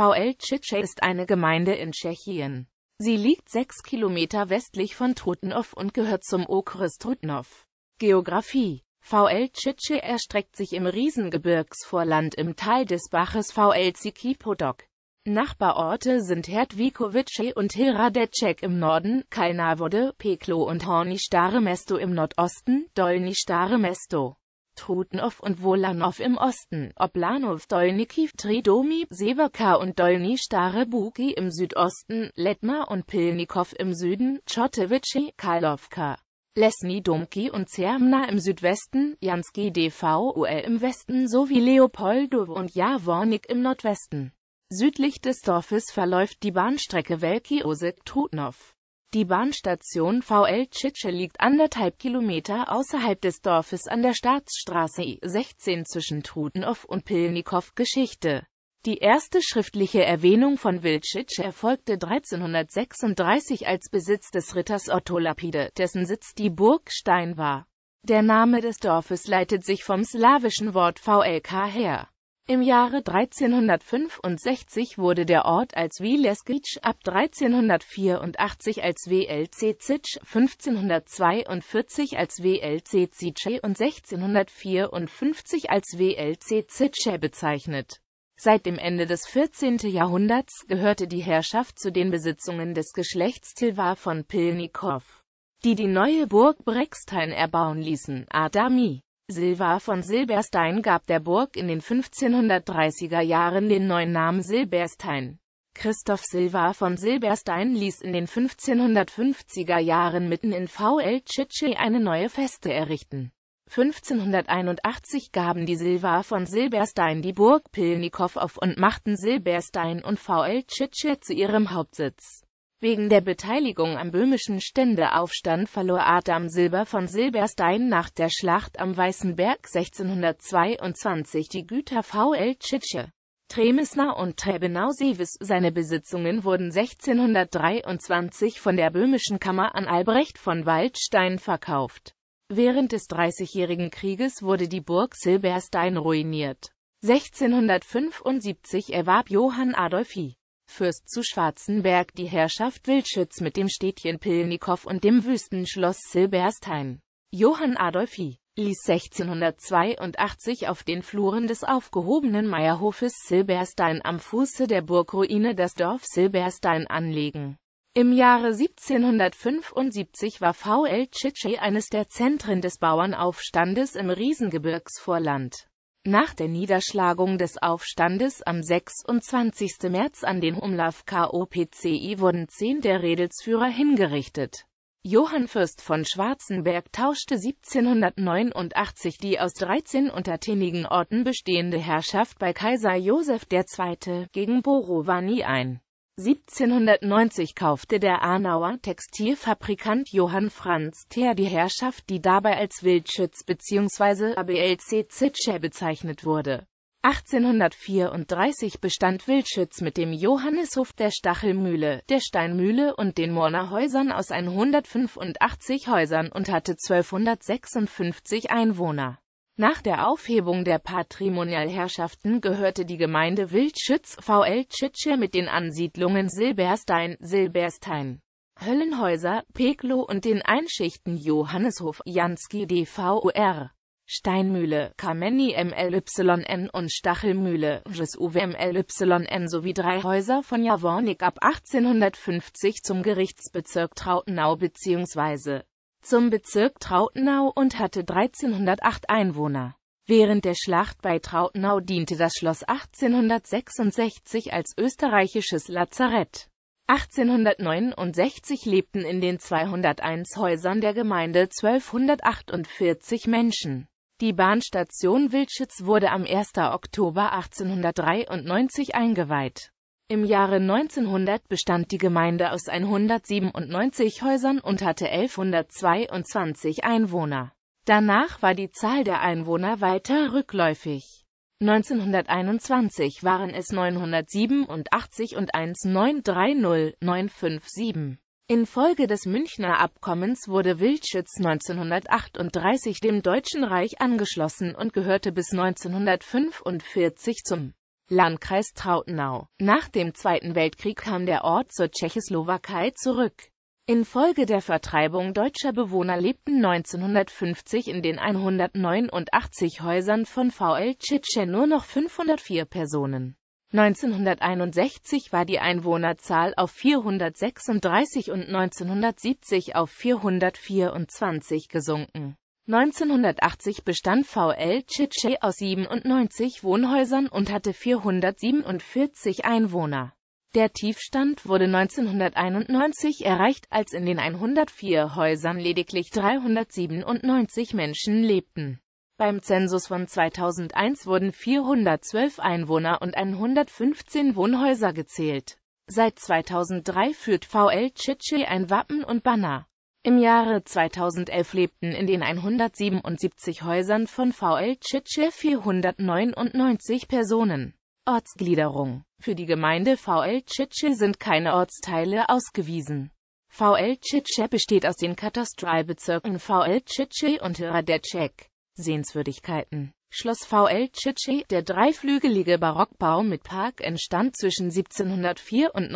VL Tschitsche ist eine Gemeinde in Tschechien. Sie liegt sechs Kilometer westlich von Trutnov und gehört zum Okres Trutnov. Geografie VL Tschitsche erstreckt sich im Riesengebirgsvorland im Tal des Baches VL Zikipodok. Nachbarorte sind Herdvikovice und Hiradecek im Norden, Kalnavode, Peklo und Horni Stare Mesto im Nordosten, Dolni Stare Mesto. Trutnov und Wolanow im Osten, Oblanow, Dolniki, Tridomi, Severka und Dolni Stare Buki im Südosten, Letma und Pilnikow im Süden, Czotewitschi, Karlovka. Lesni Domki und Zermna im Südwesten, Janski DVUL im Westen sowie Leopoldow und Jawornik im Nordwesten. Südlich des Dorfes verläuft die Bahnstrecke Velki Osek-Trutnov. Die Bahnstation VL Tschitsche liegt anderthalb Kilometer außerhalb des Dorfes an der Staatsstraße I-16 zwischen Trutenow und Pilnikow Geschichte. Die erste schriftliche Erwähnung von Wiltschitsch erfolgte 1336 als Besitz des Ritters Otto Lapide, dessen Sitz die Burg Stein war. Der Name des Dorfes leitet sich vom slawischen Wort VLK her. Im Jahre 1365 wurde der Ort als Wileskic, ab 1384 als WLC Wlcic, 1542 als WLC Wlcice und 1654 als WLC Wlcice bezeichnet. Seit dem Ende des 14. Jahrhunderts gehörte die Herrschaft zu den Besitzungen des Geschlechts Tilvar von Pilnikow, die die neue Burg Brexstein erbauen ließen, Adami. Silva von Silberstein gab der Burg in den 1530er Jahren den neuen Namen Silberstein. Christoph Silva von Silberstein ließ in den 1550er Jahren mitten in VL Tschitsche eine neue Feste errichten. 1581 gaben die Silva von Silberstein die Burg Pilnikow auf und machten Silberstein und VL Tschitsche zu ihrem Hauptsitz. Wegen der Beteiligung am böhmischen Ständeaufstand verlor Adam Silber von Silberstein nach der Schlacht am Weißen Berg 1622 die Güter VL Tschitsche. Tremesner und Trebenau-Sieves, seine Besitzungen wurden 1623 von der Böhmischen Kammer an Albrecht von Waldstein verkauft. Während des Dreißigjährigen Krieges wurde die Burg Silberstein ruiniert. 1675 erwarb Johann Adolf I. Fürst zu Schwarzenberg die Herrschaft Wildschütz mit dem Städtchen Pilnikow und dem Wüstenschloss Silberstein. Johann Adolfi ließ 1682 auf den Fluren des aufgehobenen Meierhofes Silberstein am Fuße der Burgruine das Dorf Silberstein anlegen. Im Jahre 1775 war VL Tschitsche eines der Zentren des Bauernaufstandes im Riesengebirgsvorland. Nach der Niederschlagung des Aufstandes am 26. März an den Umlauf KOPCI wurden zehn der Redelsführer hingerichtet. Johann Fürst von Schwarzenberg tauschte 1789 die aus 13 untertänigen Orten bestehende Herrschaft bei Kaiser Joseph II. gegen Borowani ein 1790 kaufte der Ahnauer Textilfabrikant Johann Franz Theer die Herrschaft, die dabei als Wildschütz bzw. ABLC Zitsche bezeichnet wurde. 1834 bestand Wildschütz mit dem Johannishof, der Stachelmühle, der Steinmühle und den Murnerhäusern aus 185 Häusern und hatte 1256 Einwohner nach der Aufhebung der Patrimonialherrschaften gehörte die Gemeinde Wildschütz VL Tschitsche mit den Ansiedlungen Silberstein, Silberstein, Höllenhäuser, Peklo und den Einschichten Johanneshof, Jansky DVUR, Steinmühle, Kameni MLYN und Stachelmühle, Jesuv MLYN sowie drei Häuser von Javornik ab 1850 zum Gerichtsbezirk Trautenau bzw zum Bezirk Trautenau und hatte 1308 Einwohner. Während der Schlacht bei Trautenau diente das Schloss 1866 als österreichisches Lazarett. 1869 lebten in den 201 Häusern der Gemeinde 1248 Menschen. Die Bahnstation Wildschütz wurde am 1. Oktober 1893 eingeweiht. Im Jahre 1900 bestand die Gemeinde aus 197 Häusern und hatte 1122 Einwohner. Danach war die Zahl der Einwohner weiter rückläufig. 1921 waren es 987 und 1930957. Infolge des Münchner Abkommens wurde Wildschütz 1938 dem Deutschen Reich angeschlossen und gehörte bis 1945 zum Landkreis Trautenau. Nach dem Zweiten Weltkrieg kam der Ort zur Tschechoslowakei zurück. Infolge der Vertreibung deutscher Bewohner lebten 1950 in den 189 Häusern von VL Tschetschen nur noch 504 Personen. 1961 war die Einwohnerzahl auf 436 und 1970 auf 424 gesunken 1980 bestand VL Chiché aus 97 Wohnhäusern und hatte 447 Einwohner. Der Tiefstand wurde 1991 erreicht, als in den 104 Häusern lediglich 397 Menschen lebten. Beim Zensus von 2001 wurden 412 Einwohner und 115 Wohnhäuser gezählt. Seit 2003 führt VL Chiché ein Wappen und Banner im Jahre 2011 lebten in den 177 Häusern von VL Tschitschew 499 Personen. Ortsgliederung Für die Gemeinde VL Tschitschew sind keine Ortsteile ausgewiesen. VL Tschitschew besteht aus den Katastralbezirken VL Tschitschew und Hradecek. Sehenswürdigkeiten Schloss VL Chichi, der dreiflügelige Barockbau mit Park entstand zwischen 1794 und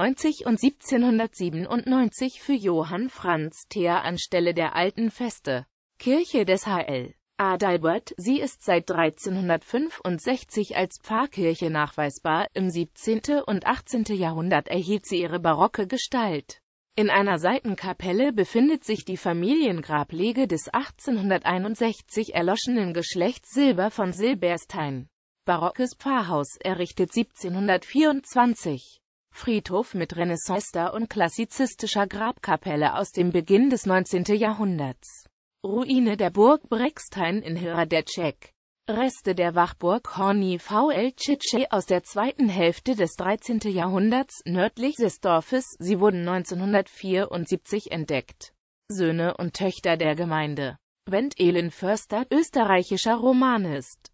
1797 für Johann Franz Thea anstelle der alten Feste. Kirche des HL. Adalbert, sie ist seit 1365 als Pfarrkirche nachweisbar, im 17. und 18. Jahrhundert erhielt sie ihre barocke Gestalt. In einer Seitenkapelle befindet sich die Familiengrablege des 1861 erloschenen Geschlechts Silber von Silberstein. Barockes Pfarrhaus, errichtet 1724. Friedhof mit renaissance und klassizistischer Grabkapelle aus dem Beginn des 19. Jahrhunderts. Ruine der Burg Brexstein in Hradecek. Reste der Wachburg Horni VL Cicce aus der zweiten Hälfte des 13. Jahrhunderts nördlich des Dorfes, sie wurden 1974 entdeckt. Söhne und Töchter der Gemeinde. Wendt Ehlen Förster, österreichischer Romanist.